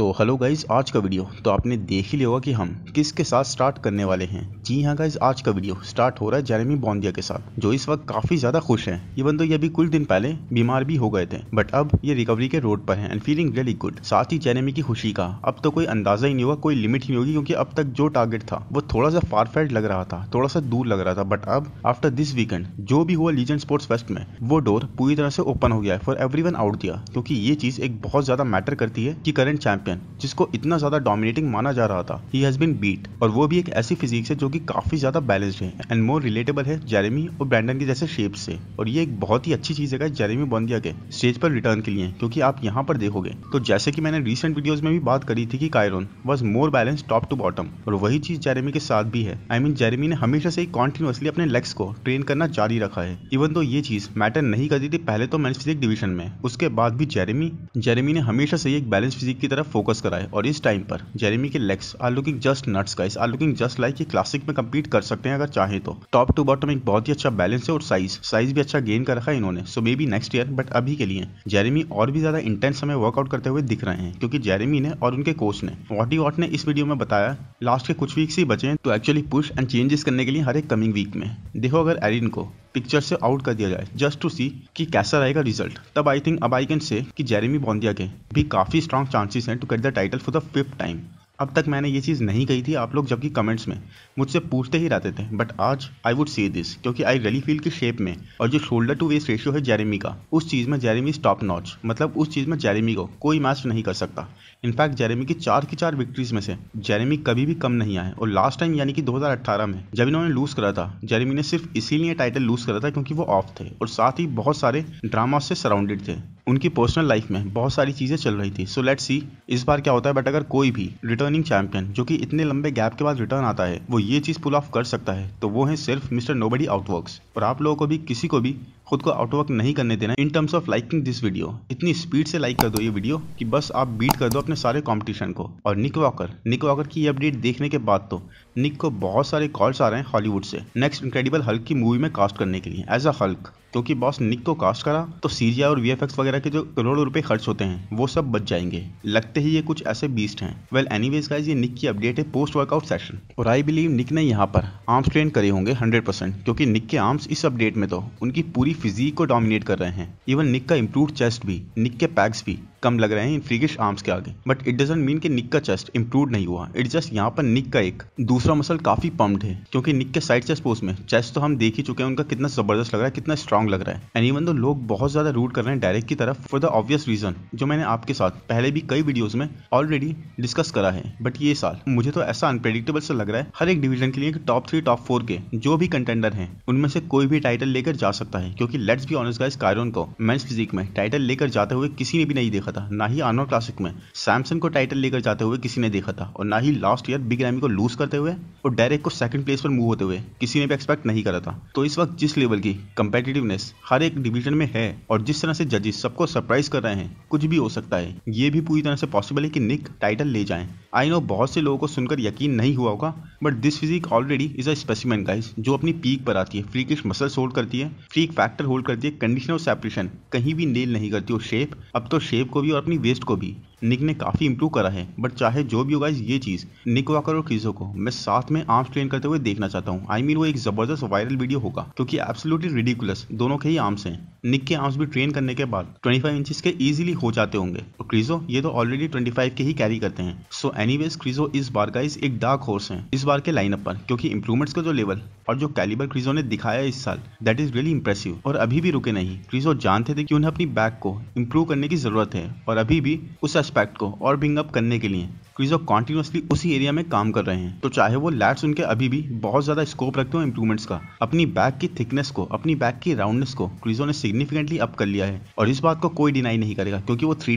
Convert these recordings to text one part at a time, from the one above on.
so hello guys आज का video तो आपने देख ही लिया होगा कि हम किसके साथ स्टार्ट करने वाले हैं जी हाँ गाइज आज का वीडियो स्टार्ट हो रहा है जेरेमी बॉन्दिया के साथ जो इस वक्त काफी ज्यादा खुश हैं इवन तो ये अभी कुछ दिन पहले बीमार भी हो गए थे बट अब ये रिकवरी के रोड पर हैं एंड फीलिंग रियली गुड साथ ही जेरेमी की खुशी का अब तो कोई अंदाजा ही नहीं होगा कोई लिमिट ही नहीं होगी क्योंकि अब तक जो टारगेट था वो थोड़ा सा फारफेल्ड लग रहा था थोड़ा सा दूर लग रहा था बट अब आफ्टर दिस वीकेंड जो भी हुआ लीजेंड स्पोर्ट्स फेस्ट में वो डोर पूरी तरह से ओपन हो गया है फॉर एवरी वन आउट दिया क्योंकि ये चीज एक बहुत ज्यादा मैटर करती है कि करंट चैंपियन कैन जिसको इतना ज्यादा डोमिनेटिंग माना जा रहा था ही हैज बीन बीट और वो भी एक ऐसी फिजिक्स है जो कि काफी ज्यादा बैलेंस्ड है एंड मोर रिलेटेबल है जेरेमी और ब्रैंडन के जैसे शेप से और ये एक बहुत ही अच्छी चीज है जेरेमी बॉन्दिया के स्टेज पर रिटर्न के लिए क्योंकि आप यहाँ पर देखोगे तो जैसे की मैंने रिसेंट वीडियो में भी बात करी थी कि Kyron was more balance top to bottom और वही चीज जेरेमी के साथ भी है आई मीन जेरेमी ने हमेशा से कॉन्टिन्यूसली अपने लेग्स को ट्रेन करना जारी रखा है इवन तो ये चीज मैटर नहीं करती थी पहले तो मैं फिजिक डिवीजन में उसके बाद भी जेरेमी जेरेमी ने हमेशा से एक बैलेंस फिजिक की तरफ फोकस करा है और इस टाइम पर जेरेमी के legs are looking just nuts guys are looking just like ये क्लासिक में कम्पीट कर सकते हैं अगर चाहे तो टॉप टू बॉटम एक बहुत ही अच्छा बैलेंस है और साइज साइज भी अच्छा गेन कर रखा है इन्होंने so maybe next year but अभी के लिए जेरेमी और भी ज्यादा इंटेंस हमें वर्कआउट करते हुए दिख रहे हैं क्योंकि जेरेमी ने और उनके कोच ने वॉटी वॉट ने इस वीडियो में बताया लास्ट के कुछ वीक्स ही बचे हैं तो एक्चुअली पुश एंड चेंजेस करने के लिए हर एक कमिंग वीक में देखो अगर एरिन को पिक्चर से आउट कर दिया जाए जस्ट टू सी कि कैसा रहेगा रिजल्ट तब आई थिंक अब आई कैन से कि जेरेमी बॉन्दिया के भी काफ़ी स्ट्रॉन्ग चांसेस हैं to get the title for the fifth time अब तक मैंने ये चीज़ नहीं कही थी आप लोग जबकि कमेंट्स में मुझसे पूछते ही रहते थे बट आज आई वुड से दिस क्योंकि आई रेली फील की शेप में और जो शोल्डर टू वेस्ट रेशियो है जेरेमी का उस चीज़ में जेरेमी टॉप नॉच मतलब उस चीज़ में जेरेमी को कोई मैच नहीं कर सकता इनफैक्ट जेरेमी की चार की चार विक्ट्रीज में से जेरेमी कभी भी कम नहीं आए और लास्ट टाइम यानी कि दो में जब इन्होंने लूज करा था जेरेमी ने सिर्फ इसीलिए टाइटल लूज करा था क्योंकि वो ऑफ थे और साथ ही बहुत सारे ड्रामा से सराउंडेड थे उनकी पर्सनल लाइफ में बहुत सारी चीज़ें चल रही थी सो लेट सी इस बार क्या होता है बट अगर कोई भी रिटर्न रिटर्निंग चैंपियन जो कि इतने लंबे गैप के बाद रिटर्न आता है वो ये चीज़ पुल ऑफ कर सकता है तो वो है सिर्फ मिस्टर नोबडी आउटवर्क्स और आप लोगों को भी किसी को भी खुद को आउट वर्क नहीं करने देना in terms of liking this video इतनी स्पीड से लाइक कर दो ये वीडियो कि बस आप बीट कर दो अपने सारे कॉम्पिटिशन को और निक वॉकर निक वॉकर की ये अपडेट देखने के बाद तो निक को बहुत सारे कॉल्स आ रहे हैं हॉलीवुड से नेक्स्ट इनक्रेडिबल हल्क की मूवी में कास्ट करने के लिए एज अ हल्क क्योंकि बॉस निक को कास्ट करा तो सीजीआई और वीएफएक्स वगैरह के जो करोड़ों रुपए खर्च होते हैं वो सब बच जाएंगे लगते ही ये कुछ ऐसे बीस्ट हैं वेल एनीवेज गाइस ये निक की अपडेट है पोस्ट वर्कआउट सेशन और आई बिलीव निक ने यहाँ पर आर्म्स ट्रेन करे होंगे हंड्रेड क्योंकि निक के आर्म्स इस अपडेट में तो उनकी पूरी फिजीक को डोमिनेट कर रहे हैं इवन निक का इम्प्रूव चेस्ट भी निक के पैक्स भी कम लग रहे हैं इन फ्रीगिश आर्म्स के आगे बट इट डजेंट मीन कि निक का चेस्ट इंप्रूव नहीं हुआ इट जस्ट यहाँ पर निक का एक दूसरा मसल काफी पम्प्ड है क्योंकि निक के साइड चेस्ट पोस्ट में चेस्ट तो हम देख ही चुके हैं उनका कितना जबरदस्त लग रहा है कितना स्ट्रॉन्ग लग रहा है एंड इवन तो लोग बहुत ज्यादा रूट कर रहे हैं डायरेक्ट की तरफ फॉर द ऑब्वियस रीजन जो मैंने आपके साथ पहले भी कई वीडियोज में ऑलरेडी डिस्कस करा है बट ये साल मुझे तो ऐसा अनप्रेडिक्टेबल सा लग रहा है हर एक डिवीजन के लिए टॉप थ्री टॉप फोर के जो भी कंटेंडर है उनमें से कोई भी टाइटल लेकर जा सकता है क्योंकि लेट्स भी ऑनर्स गाइस कायरन को मेंस फिजिक में टाइटल लेकर जाते हुए किसी ने भी नहीं देखा था ना ही आनोर क्लासिक में सैमसन को टाइटल लेकर जाते हुए किसी ने देखा था और ना ही लास्ट ईयर बिग रैमी को लूज करते हुए और डायरेक्ट को सेकंड प्लेस पर मूव होते हुए किसी ने भी एक्सपेक्ट नहीं करा था तो इस वक्त जिस लेवल की कंपेटिटिवनेस हर एक डिविजन में है और जिस तरह से जजेस सबको सरप्राइज कर रहे हैं कुछ भी हो सकता है ये भी पूरी तरह से पॉसिबल है कि निक टाइटल ले जाए आई नो बहुत से लोगों को सुनकर यकीन नहीं हुआ होगा but this physique already is a specimen guys जो अपनी पीक पर आती है फ्रीकिश मसल्स होल्ड करती है फ्रीक फैक्ट फैक्टर होल्ड करती है कंडीशन और सेपरेशन कहीं भी नेल नहीं करती और शेप अब तो शेप को भी और अपनी वेस्ट को भी निक ने काफ़ी इंप्रूव करा है बट चाहे जो भी होगा ये चीज़ निक वाकर और क्रिजो को मैं साथ में आर्म्स ट्रेन करते हुए देखना चाहता हूँ आई I मीन mean, वो एक जबरदस्त वायरल वीडियो होगा क्योंकि एब्सोल्युटली रिडिकुलस दोनों के ही आर्म्स हैं निक के आर्म्स भी ट्रेन करने के बाद 25 इंचिस के इजिली हो जाते होंगे और क्रीजो ये तो ऑलरेडी 25 के ही कैरी करते हैं सो एनीवेज क्रीजो इस बार का इस एक डार्क हॉर्स है इस बार के लाइनअप पर क्योंकि इंप्रूवमेंट्स का जो लेवल और जो कैलिबर क्रीजो ने दिखाया इस साल दैट इज रियली इंप्रेसिव और अभी भी रुके नहीं क्रीजो जानते थे कि उन्हें अपनी बैक को इम्प्रूव करने की जरूरत है और अभी भी उस एस्पेक्ट को और बिंगअप अप करने के लिए कि जो कॉन्टिन्यूसली उसी एरिया में काम कर रहे हैं तो चाहे वो लैट्स उनके अभी भी बहुत ज़्यादा स्कोप रखते हो इंप्रूवमेंट्स का अपनी बैक की थिकनेस को अपनी बैक की राउंडनेस को क्रिजो ने सिग्निफिकेंटली अप कर लिया है और इस बात को कोई डिनाई नहीं करेगा क्योंकि वो थ्री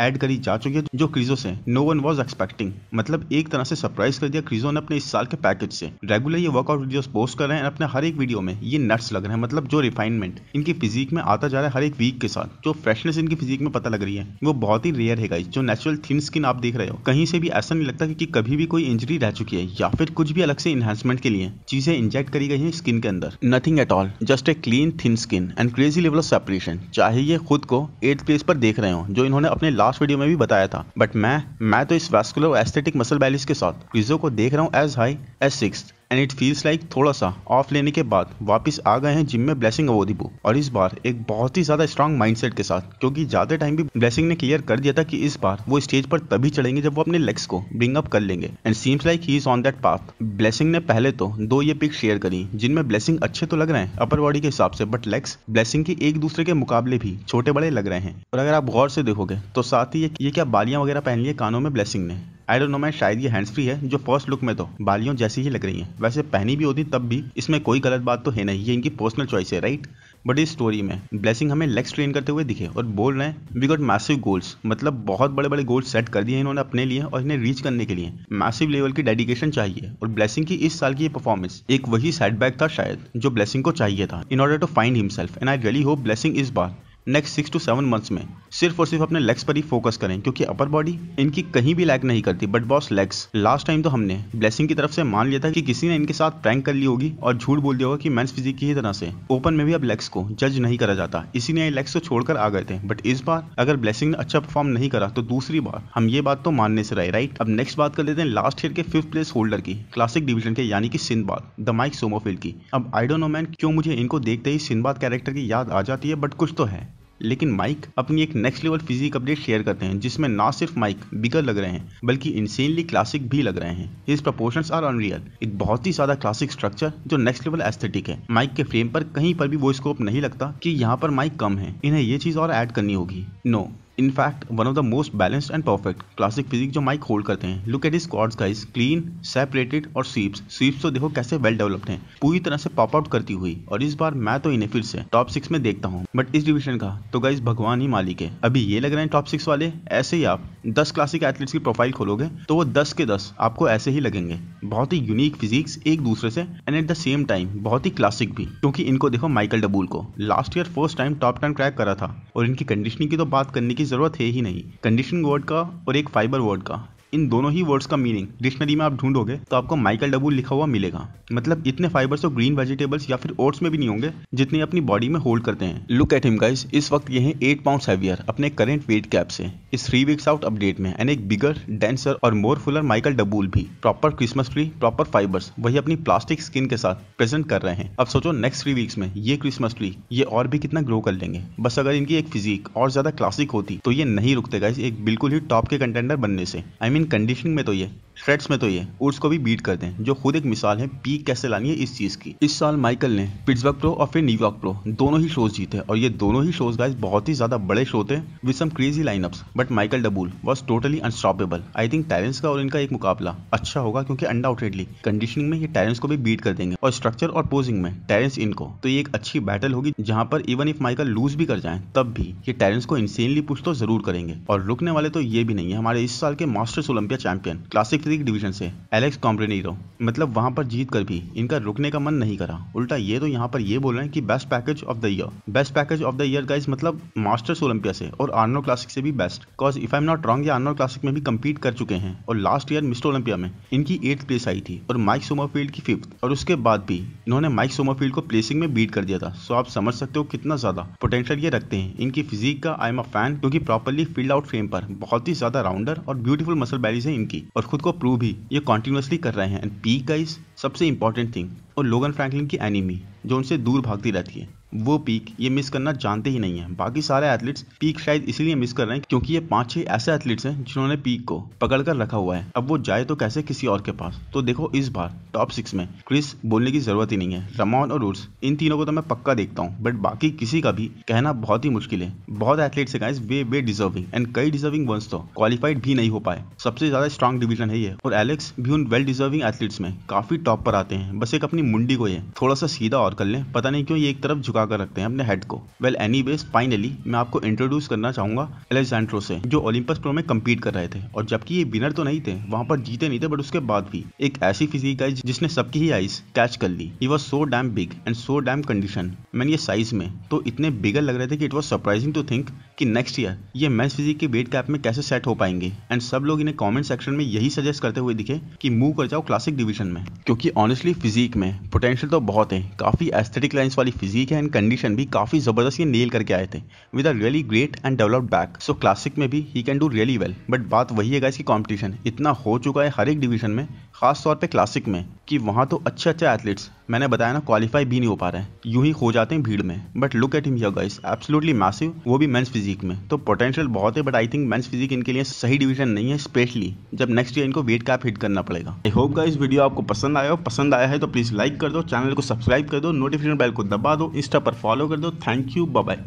ऐड करी जा चुकी है जो क्रीजो से नो वन वॉज एक्सपेक्टिंग मतलब एक तरह से सरप्राइज कर दिया क्रीजो ने अपने इस साल के पैकेज से रेगुलर ये वर्कआउट वीडियोस पोस्ट कर रहे हैं अपने हर एक वीडियो में ये नट्स लग रहे हैं मतलब जो रिफाइनमेंट इनकी फिजिक में आता जा रहा है हर एक वीक के साथ जो फ्रेशनेस इनकी फिजिक में पता लग रही है वो बहुत ही रेयर है गाइस जो नेचुरल थिन स्किन आप देख रहे हो कहीं से भी ऐसा नहीं लगता की कभी भी कोई इंजरी रह चुकी है या फिर कुछ भी अलग से इन्हेंसमेंट के लिए चीजें इंजेक्ट करी गई है स्किन के अंदर nothing at all just a clean thin skin and crazy level of separation चाहे ये खुद को एट प्लेस पर देख रहे हो जो इन्होंने अपने लास्ट लास्ट वीडियो में भी बताया था बट मैं मैं तो इस वेस्कुलर एस्थेटिक मसल बैलिस के साथ रीजो को देख रहा हूँ as high as six and it feels like थोड़ा सा ऑफ लेने के बाद वापस आ गए हैं जिम में ब्लेसिंग अवोदिबू और इस बार एक बहुत ही ज्यादा स्ट्रॉन्ग माइंडसेट के साथ क्योंकि ज्यादा टाइम भी ब्लेसिंग ने क्लियर कर दिया था कि इस बार वो स्टेज पर तभी चढ़ेंगे जब वो अपने लेग्स को ब्रिंग अप कर लेंगे and seems like he is on that path Blessing ने पहले तो दो ये पिक शेयर करी जिनमें ब्लेसिंग अच्छे तो लग रहे हैं अपर बॉडी के हिसाब से बट लेग्स ब्लेसिंग के एक दूसरे के मुकाबले भी छोटे बड़े लग रहे हैं और अगर आप गौर से देखोगे तो साथ ही ये, ये क्या बालियां वगैरह पहन लिए कानों में ब्लेसिंग ने आई डोंट नो मैं शायद ये हैंड्स फ्री है जो फर्स्ट लुक में तो बालियों जैसी ही लग रही है वैसे पहनी भी होती तब भी इसमें कोई गलत बात तो है नहीं ये इनकी पर्सनल चॉइस है राइट बट इस स्टोरी में ब्लेसिंग हमें लेग्स ट्रेन करते हुए दिखे और बोल रहे हैं वी गॉट मैसिव गोल्स मतलब बहुत बड़े बड़े गोल्स सेट कर दिए इन्होंने अपने लिए और इन्हें रीच करने के लिए मैसिव लेवल की डेडिकेशन चाहिए और ब्लेसिंग की इस साल की परफॉर्मेंस एक वही सेटबैक था शायद जो ब्लेसिंग को चाहिए था in order to find himself and I really hope Blessing इस बार next six to seven months में सिर्फ और सिर्फ अपने लेग्स पर ही फोकस करें क्योंकि अपर बॉडी इनकी कहीं भी लैक नहीं करती but boss legs last time तो हमने ब्लेसिंग की तरफ से मान लिया था कि किसी ने इनके साथ प्रैंक कर ली होगी और झूठ बोल दिया होगा कि मेंस फिजिक की ही तरह से ओपन में भी अब लेग्स को जज नहीं करा जाता इसीलिए लेग्स को छोड़कर आ गए थे बट इस बार अगर ब्लेसिंग ने अच्छा परफॉर्म नहीं करा तो दूसरी बार हम ये बात तो मानने से रहे राइट अब नेक्स्ट बात कर लेते हैं लास्ट ईयर के फिफ्थ प्लेस होल्डर की क्लासिक डिवीजन के यानी कि सिंधबाद द माइक सोमोफिल्ड की अब आई डोंट नो मैन क्यों मुझे इनको देखते ही सिंधबाद कैरेक्टर की याद आ जाती है बट कुछ तो है लेकिन माइक अपनी एक next level physique update share करते हैं जिसमें ना सिर्फ माइक बिगर लग रहे हैं बल्कि इंसेनली क्लासिक भी लग रहे हैं इस प्रपोर्शन आर अनरियल एक बहुत ही ज्यादा क्लासिक स्ट्रक्चर जो नेक्स्ट लेवल एस्थेटिक है माइक के फ्रेम पर कहीं पर भी वो स्कोप नहीं लगता कि यहाँ पर माइक कम है इन्हें ये चीज और ऐड करनी होगी no in fact one of the most balanced and perfect classic physique जो माइक होल्ड करते हैं look at quads guys clean separated और स्वीप्स स्वीप्स तो देखो कैसे वेल डेवलप्ड हैं पूरी तरह से पॉप आउट करती हुई और इस बार मैं तो इन्हें फिर से टॉप सिक्स में देखता हूँ बट इस डिविजन का तो गाइज भगवान ही मालिक है अभी ये लग रहे हैं टॉप सिक्स वाले ऐसे ही आप दस क्लासिक एथलीट्स की प्रोफाइल खोलोगे तो वो दस के दस आपको ऐसे ही लगेंगे बहुत ही यूनिक फिजिक्स एक दूसरे से and at the same time बहुत ही क्लासिक भी क्योंकि इनको देखो माइकल डबूल को last year first time top ten crack करा था और इनकी कंडीशनिंग की तो बात करने की की ज़रूरत है ही नहीं कंडीशन वर्ड का और एक फाइबर वर्ड का इन दोनों ही वर्ड्स का मीनिंग डिक्शनरी में आप ढूंढोगे तो आपको माइकल डबू लिखा हुआ मिलेगा मतलब इतने फाइबर्स और ग्रीन वेजिटेबल्स या फिर ओट्स में भी नहीं होंगे जितने अपनी बॉडी में होल्ड करते हैं लुक एट हिम गाइस इस वक्त ये है एट पाउंड हैवियर अपने करेंट वेट कैप से इस थ्री वीक्स आउट अपडेट में एंड एक बिगर डेंसर और मोर फुलर माइकल डबूल भी proper Christmas tree proper fibres वही अपनी प्लास्टिक स्किन के साथ प्रेजेंट कर रहे हैं अब सोचो नेक्स्ट थ्री वीक्स में ये क्रिसमस ट्री ये और भी कितना ग्रो कर लेंगे बस अगर इनकी एक फिजिक और ज्यादा क्लासिक होती तो ये नहीं रुकते गाइस एक बिल्कुल ही टॉप के कंटेंडर बनने से आई मीन कंडीशनिंग में तो ये थ्रेड्स में तो ये उड्स को भी बीट करते हैं जो खुद एक मिसाल है पीक कैसे लानी है इस चीज की इस साल माइकल ने पिट्सबर्ग प्रो और फिर न्यूयॉर्क प्रो दोनों ही शोज जीते और ये दोनों ही शोज गाइस बहुत ही ज्यादा बड़े शो थे with some crazy lineups but Michael डबूल was totally unstoppable I think talents का और इनका एक मुकाबला अच्छा होगा क्योंकि अनडाउटेडली कंडीशनिंग में ये टैलेंट्स को भी बीट कर देंगे और स्ट्रक्चर और पोजिंग में टैलेंट्स इनको तो ये एक अच्छी बैटल होगी जहां पर इवन इफ माइकल लूज भी कर जाए तब भी ये टैलेंट्स को इंसेनली पुश तो जरूर करेंगे और रुकने वाले तो ये भी नहीं है हमारे इस साल के मास्टर्स ओलंपिया चैंपियन क्लासिक दूसरी डिवीजन से एलेक्स कॉम्प्रेनीरो मतलब वहां पर जीत कर भी इनका रुकने का मन नहीं करा उल्टा ये तो यहाँ पर ये बोल रहे हैं कि best package of the year best package of the year का मतलब मास्टर्स ओलंपिया से और आर्नो क्लासिक से भी best cause if I am not wrong ये आर्नो क्लासिक में भी कम्पीट कर चुके हैं और लास्ट ईयर मिस्टर ओलंपिया में इनकी एट्थ प्लेस आई थी और माइक फील्ड की फिफ्थ और उसके बाद भी इन्होंने माइक फील्ड को प्लेसिंग में बीट कर दिया था सो आप समझ सकते हो कितना ज्यादा पोटेंशियल ये रखते हैं इनकी फिजिक का आई एम अ फैन क्योंकि प्रॉपरली फील्ड आउट फ्रेम पर बहुत ही ज्यादा राउंडर और ब्यूटीफुल मसल बैरीज है इनकी और खुद को को प्रूव भी ये कॉन्टिन्यूसली कर रहे हैं एंड पी गाइस सबसे इंपॉर्टेंट थिंग और लोगन फ्रैंकलिन की एनिमी जो उनसे दूर भागती रहती है वो पीक ये मिस करना जानते ही नहीं है बाकी सारे एथलीट्स पीक शायद इसलिए मिस कर रहे हैं क्योंकि ये पांच छह ऐसे एथलीट्स हैं जिन्होंने पीक को पकड़ कर रखा हुआ है अब वो जाए तो कैसे किसी और के पास तो देखो इस बार टॉप सिक्स में क्रिस बोलने की जरूरत ही नहीं है रमान और उर्स इन तीनों को तो मैं पक्का देखता हूँ बट बाकी किसी का भी कहना बहुत ही मुश्किल है बहुत एथलीट्स है वे वे डिजर्विंग एंड कई डिजर्विंग वंस तो क्वालिफाइड भी नहीं हो पाए सबसे ज्यादा स्ट्रॉन्ग डिवीजन है ये और एलेक्स भी उन वेल डिजर्विंग एथलीट्स में काफी टॉप पर आते हैं बस एक अपनी मुंडी को ये थोड़ा सा सीधा और कर ले पता नहीं क्यों ये एक तरफ झुका झुका कर रखते हैं अपने हेड को वेल एनी वेज फाइनली मैं आपको इंट्रोड्यूस करना चाहूंगा एलेक्सेंड्रो से जो ओलंपस प्रो में कम्पीट कर रहे थे और जबकि ये विनर तो नहीं थे वहां पर जीते नहीं थे बट उसके बाद भी एक ऐसी फिजिक आई जिसने सबकी ही आइज कैच कर ली he was so damn big and so damn condition मैंने ये साइज में तो इतने बिगर लग रहे थे कि it was surprising to think कि नेक्स्ट ईयर ये मैथ्स फिजिक के वेट कैप में कैसे सेट हो पाएंगे एंड सब लोग इन्हें कमेंट सेक्शन में यही सजेस्ट करते हुए दिखे कि मूव कर जाओ क्लासिक डिवीजन में क्योंकि ऑनेस्टली फिजिक में पोटेंशियल तो बहुत है काफ़ी एस्थेटिक लाइन्स वाली फिजिक है एंड कंडीशन भी काफ़ी ज़बरदस्त ये नेल करके आए थे with a really great and developed back so classic में भी he can do really well but बात वही है इसकी कॉम्पिटिशन इतना हो चुका है हर एक डिवीजन में खास तौर पे क्लासिक में कि वहाँ तो अच्छे अच्छे एथलीट्स मैंने बताया ना क्वालिफाई भी नहीं हो पा रहे हैं यूं ही खो जाते हैं भीड़ में but look at him your guys absolutely massive वो भी मेंस फिजिक में तो पोटेंशियल बहुत है but I think men's physique इनके लिए सही डिवीजन नहीं है स्पेशली जब नेक्स्ट ईयर इनको वेट कैप हिट करना पड़ेगा आई होप गाइस वीडियो आपको पसंद आया हो पसंद आया है तो प्लीज लाइक कर दो चैनल को सब्सक्राइब कर दो नोटिफिकेशन बेल को दबा दो इंस्टा पर फॉलो कर दो थैंक यू बाय